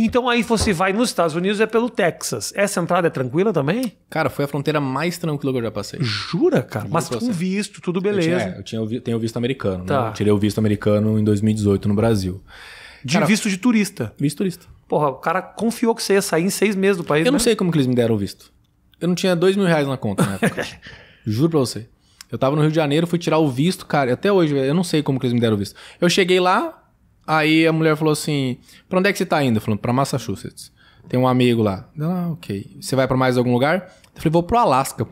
Então aí você vai nos Estados Unidos é pelo Texas. Essa entrada é tranquila também? Cara, foi a fronteira mais tranquila que eu já passei. Jura, cara? Mas com visto, tudo beleza. Eu, tinha, é, eu tinha, tenho o visto americano, né? tá. né? Eu tirei o visto americano em 2018 no Brasil. De cara, visto de turista? Visto turista. Porra, o cara confiou que você ia sair em seis meses do país. Eu não né? sei como que eles me deram o visto. Eu não tinha dois mil reais na conta na época. Juro pra você. Eu tava no Rio de Janeiro, fui tirar o visto, cara. Até hoje, eu não sei como que eles me deram o visto. Eu cheguei lá, Aí a mulher falou assim: pra onde é que você tá indo? Falando, pra Massachusetts. Tem um amigo lá. Ela, ah, ok. Você vai para mais algum lugar? Eu falei, vou pro Alasca.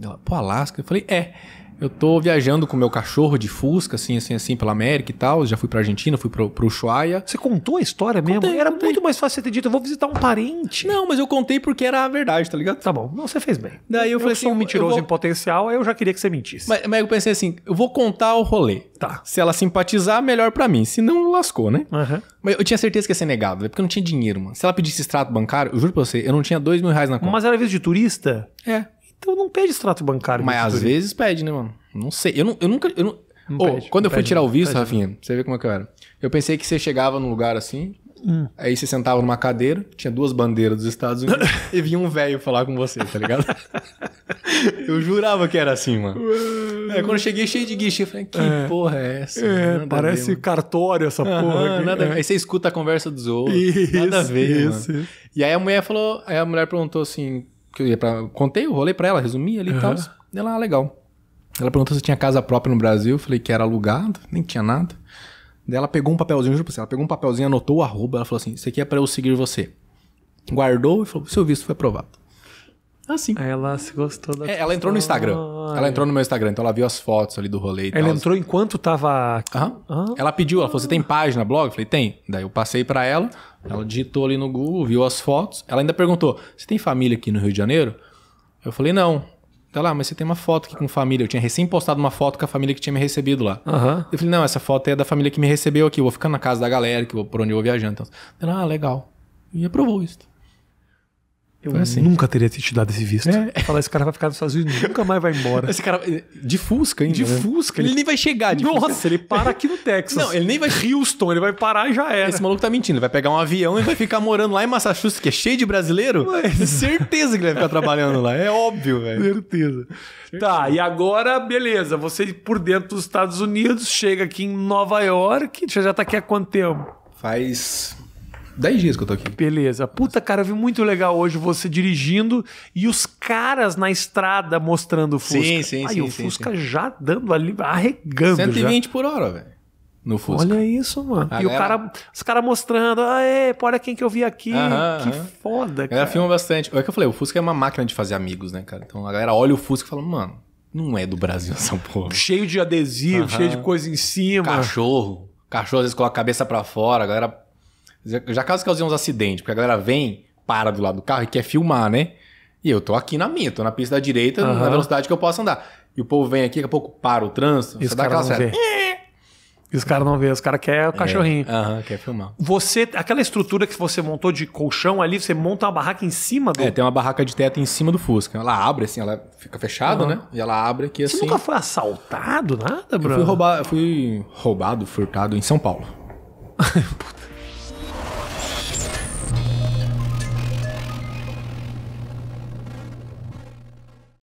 Ela, pro Alasca? Eu falei, é eu tô viajando com meu cachorro de Fusca, assim, assim, assim, pela América e tal. Já fui pra Argentina, fui pro, pro Ushuaia. Você contou a história contei, mesmo? Era contei. muito mais fácil você ter dito, eu vou visitar um parente. Não, mas eu contei porque era a verdade, tá ligado? Tá bom, não, você fez bem. Daí eu, eu falei assim. um mentiroso vou... em potencial, aí eu já queria que você mentisse. Mas, mas, eu pensei assim, eu vou contar o rolê. Tá. Se ela simpatizar, melhor para mim. Se não, lascou, né? Uhum. Mas eu tinha certeza que ia ser negado, é porque eu não tinha dinheiro, mano. Se ela pedisse extrato bancário, eu juro pra você, eu não tinha dois mil reais na conta. Mas era vez de turista? É. Então não pede extrato bancário. Mas às vezes pede, né, mano? Não sei. Eu, não, eu nunca. Eu não... Não oh, pede, quando eu fui pede, tirar o visto, pede, Rafinha, não. você vê como é que eu era. Eu pensei que você chegava num lugar assim, hum. aí você sentava numa cadeira, tinha duas bandeiras dos Estados Unidos, e vinha um velho falar com você, tá ligado? eu jurava que era assim, mano. é, quando eu cheguei cheio de guichê, eu falei, que é, porra é essa? É, mano, parece ver, cartório essa porra. Aham, aqui, nada é. Aí você escuta a conversa dos outros. Isso, nada a ver, isso, E aí a mulher falou, aí a mulher perguntou assim, que eu ia pra, contei o rolê pra ela, resumi ali e uhum. tal. Ela, ah, legal. Ela perguntou se tinha casa própria no Brasil. Eu falei que era alugado, nem tinha nada. Daí ela pegou um papelzinho, juro pra você, ela pegou um papelzinho, anotou o arroba, ela falou assim: Isso aqui é pra eu seguir você. Guardou e falou: Seu visto foi aprovado. Ah, sim. Ela se gostou da. É, ela entrou no Instagram. ela entrou no meu Instagram, então ela viu as fotos ali do rolê e ela tal. Ela entrou enquanto tava. Aham. Aham. Ela pediu, ela falou: você tem página, blog? Eu falei, tem. Daí eu passei para ela, ela digitou ali no Google, viu as fotos. Ela ainda perguntou: você tem família aqui no Rio de Janeiro? Eu falei, não. Tá lá, ah, mas você tem uma foto aqui com família. Eu tinha recém postado uma foto com a família que tinha me recebido lá. Aham. Eu falei, não, essa foto é da família que me recebeu aqui. Eu vou ficar na casa da galera, que vou, por onde eu vou viajando. Então, ela, ah, legal. E aprovou isso. Eu assim. nunca teria te dado esse visto. É. Falar, esse cara vai ficar nos Estados Unidos, nunca mais vai embora. Esse cara. De Fusca, hein? De né? Fusca. Ele... ele, nem vai chegar. De Nossa, Fusca. ele para aqui no Texas. Não, ele nem vai. Houston, ele vai parar e já era. Esse maluco tá mentindo. Ele vai pegar um avião e vai ficar morando lá em Massachusetts, que é cheio de brasileiro. Mas... Certeza que ele vai ficar trabalhando lá. É óbvio, velho. Certeza. Tá, e agora, beleza. Você por dentro dos Estados Unidos, chega aqui em Nova York. Você já tá aqui há quanto tempo? Faz 10 dias que eu tô aqui. Beleza. Puta, cara, eu vi muito legal hoje você dirigindo e os caras na estrada mostrando o Fusca. Sim, sim, Aí, sim. Aí o Fusca sim. já dando ali, arregando 120 já. por hora, velho. No Fusca. Olha isso, mano. A e galera... o cara, os caras mostrando, aê, olha quem que eu vi aqui. Aham, que aham. foda, cara. Ela filma bastante. É que eu falei, o Fusca é uma máquina de fazer amigos, né, cara? Então a galera olha o Fusca e fala, mano, não é do Brasil São Paulo Cheio de adesivo, aham. cheio de coisa em cima. Cachorro. Cachorro às vezes coloca a cabeça para fora, a galera já caso causei uns acidentes, porque a galera vem, para do lado do carro e quer filmar, né? E eu tô aqui na minha, tô na pista da direita, uhum. na velocidade que eu posso andar. E o povo vem aqui, daqui a pouco para o trânsito, e você dá aquela certa. É. E os caras não vê, os caras querem o é, cachorrinho. É, quer filmar. Você, aquela estrutura que você montou de colchão ali, você monta uma barraca em cima do. É, tem uma barraca de teto em cima do Fusca. Ela abre assim, ela fica fechada, né? E ela abre aqui assim. Você nunca foi assaltado, nada, bro? Eu fui, roubado, eu fui roubado, furtado em São Paulo. Puta.